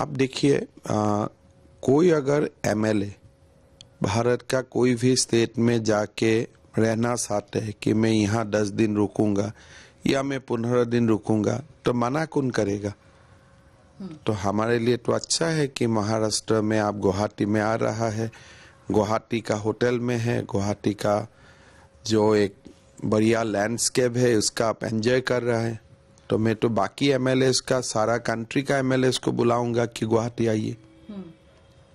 आप देखिए कोई अगर एमएलए भारत का कोई भी स्टेट में जाके रहना चाहते हैं कि मैं यहाँ दस दिन रुकूंगा या मैं पंद्रह दिन रुकूंगा तो मना कौन करेगा हम्म। तो हमारे लिए तो अच्छा है कि महाराष्ट्र में आप गुवाहाटी में आ रहा है गुवाहाटी का होटल में है गुवाहाटी का जो एक बढ़िया लैंडस्केप है उसका आप एंजॉय कर रहे हैं तो मैं तो बाकी एम का सारा कंट्री का एम को बुलाऊंगा कि गुवाहाटी आइए हम्म।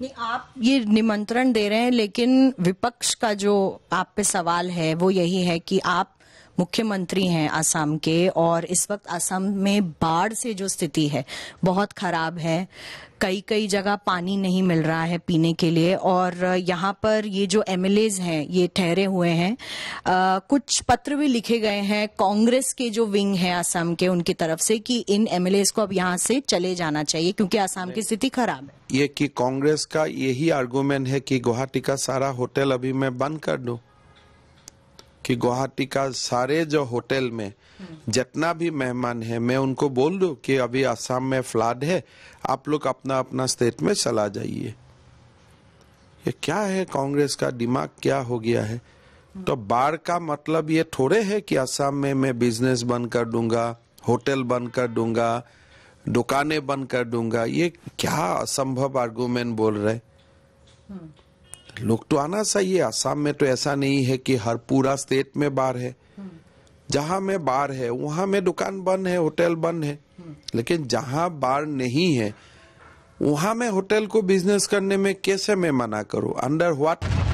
नहीं आप ये निमंत्रण दे रहे हैं लेकिन विपक्ष का जो आप पे सवाल है वो यही है कि आप मुख्यमंत्री हैं आसाम के और इस वक्त आसाम में बाढ़ से जो स्थिति है बहुत खराब है कई कई जगह पानी नहीं मिल रहा है पीने के लिए और यहाँ पर ये जो एम हैं ये ठहरे हुए हैं आ, कुछ पत्र भी लिखे गए हैं कांग्रेस के जो विंग है आसाम के उनकी तरफ से कि इन एम को अब यहाँ से चले जाना चाहिए क्योंकि आसाम की स्थिति खराब है ये कि कांग्रेस का यही आर्गूमेंट है कि गुवाहाटी का सारा होटल अभी मैं बंद कर दूँ कि गुवाहाटी का सारे जो होटल में हम्म। जितना भी मेहमान है मैं उनको बोल दू कि अभी आसाम में फ्लड है आप लोग अपना अपना स्टेट में चला जाइए ये क्या है कांग्रेस का दिमाग क्या हो गया है हम्म। तो बाढ़ का मतलब ये थोड़े है कि आसाम में मैं बिजनेस बंद कर दूंगा होटल बंद कर दूंगा दुकानें बंद कर दूंगा ये क्या असंभव आर्गूमेंट बोल रहे लोग तो आना चाहिए आसाम में तो ऐसा नहीं है कि हर पूरा स्टेट में बार है जहां में बार है वहां में दुकान बंद है होटल बंद है लेकिन जहां बार नहीं है वहां में होटल को बिजनेस करने में कैसे मैं मना करूं अंडर व्हाट